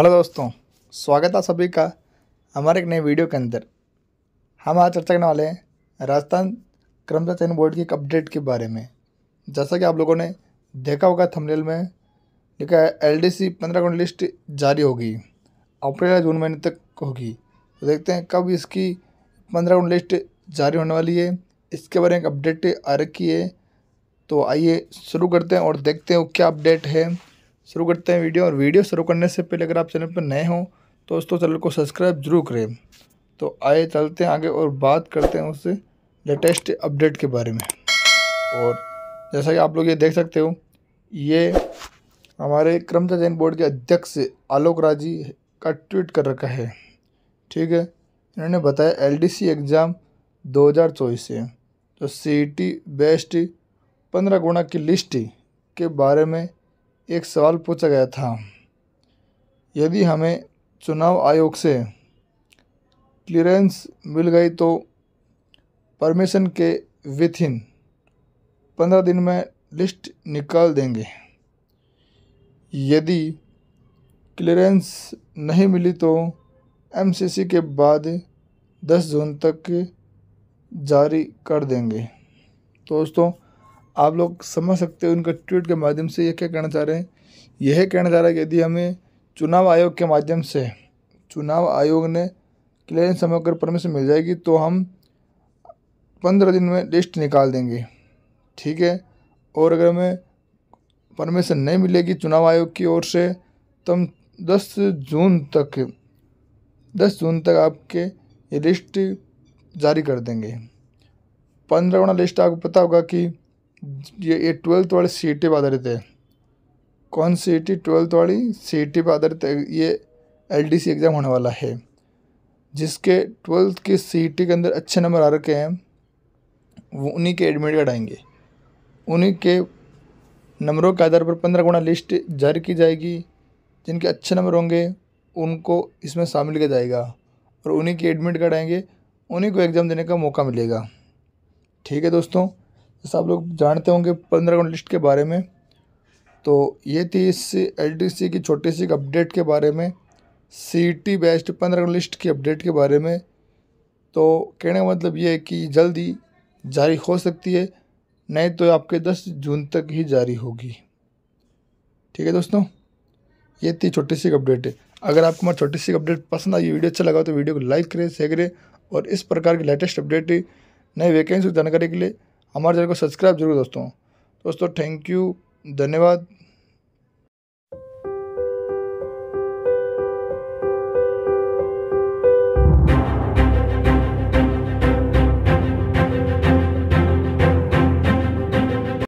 hello दोस्तों स्वागत है सभी का हमारे एक नए वीडियो के अंदर हम आज चर्चा करने वाले हैं राजस्थान कर्मचारी चयन बोर्ड की एक अपडेट के बारे में जैसा कि आप लोगों ने देखा होगा थंबनेल में लिखा है एल डी सी पंद्रह गुण लिस्ट जारी होगी अप्रैल या जून महीने तक होगी तो देखते हैं कब इसकी पंद्रह गुण लिस्ट जारी होने वाली है इसके बारे में एक अपडेट आ रखी है तो आइए शुरू करते हैं और देखते हैं क्या अपडेट है शुरू करते हैं वीडियो और वीडियो शुरू करने से पहले अगर आप चैनल पर नए हों तो दोस्तों चैनल को सब्सक्राइब जरूर करें तो आए चलते हैं आगे और बात करते हैं उससे लेटेस्ट अपडेट के बारे में और जैसा कि आप लोग ये देख सकते हो ये हमारे क्रमचा जैन बोर्ड के अध्यक्ष आलोक राजी का ट्वीट कर रखा है ठीक है इन्होंने बताया एलडीसी एग्ज़ाम 2024 से तो सीटी बेस्ट पंद्रह गुणा की लिस्ट के बारे में एक सवाल पूछा गया था यदि हमें चुनाव आयोग से क्लियरेंस मिल गई तो परमिशन के विथिन पंद्रह दिन में लिस्ट निकाल देंगे यदि क्लियरेंस नहीं मिली तो एमसीसी के बाद दस जून तक जारी कर देंगे दोस्तों आप लोग समझ सकते हो उनका ट्वीट के माध्यम से यह क्या कहना चाह रहे हैं यह कहना चाह रहा है कि यदि हमें चुनाव आयोग के माध्यम से चुनाव आयोग ने क्लियरेंस हमें अगर परमिशन मिल जाएगी तो हम पंद्रह दिन में लिस्ट निकाल देंगे ठीक है और अगर हमें परमिशन नहीं मिलेगी चुनाव आयोग की ओर से तो हम दस जून तक दस जून तक आपके ये लिस्ट जारी कर देंगे पंद्रह पंद्रहवा लिस्ट आपको पता होगा कि ये ये ट्वेल्थ वाली सी टी पर आधारित है कौन सी टी ट्वेल्थ वाली सी टी पर आधारित ये एल डी सी एग्ज़ाम होने वाला है जिसके ट्वेल्थ की सी टी के अंदर अच्छे नंबर आ रखे हैं वो उन्हीं के एडमिट कार्ड आएंगे उन्हीं के नंबरों के आधार पर पंद्रह गुणा लिस्ट जारी की जाएगी जिनके अच्छे नंबर होंगे उनको इसमें शामिल किया जाएगा और उन्हीं के एडमिट कार्ड आएंगे उन्हीं को एग्ज़ाम देने का मौका मिलेगा ठीक है दोस्तों जैसे आप लोग जानते होंगे पंद्रह लिस्ट के बारे में तो ये थी इस एल की छोटी सी अपडेट के बारे में सी टी बेस्ट पंद्रह लिस्ट की अपडेट के बारे में तो कहने का मतलब ये है कि जल्दी जारी हो सकती है नहीं तो आपके 10 जून तक ही जारी होगी ठीक है दोस्तों ये थी छोटी सी अपडेट है अगर आपको हमारी छोटी सी अपडेट पसंद आई वीडियो अच्छा लगा तो वीडियो को लाइक करें शेयर करें और इस प्रकार की लेटेस्ट अपडेट नए वैकेंसी जानकारी के लिए हमारे चैनल को सब्सक्राइब जरूर दोस्तों दोस्तों थैंक यू धन्यवाद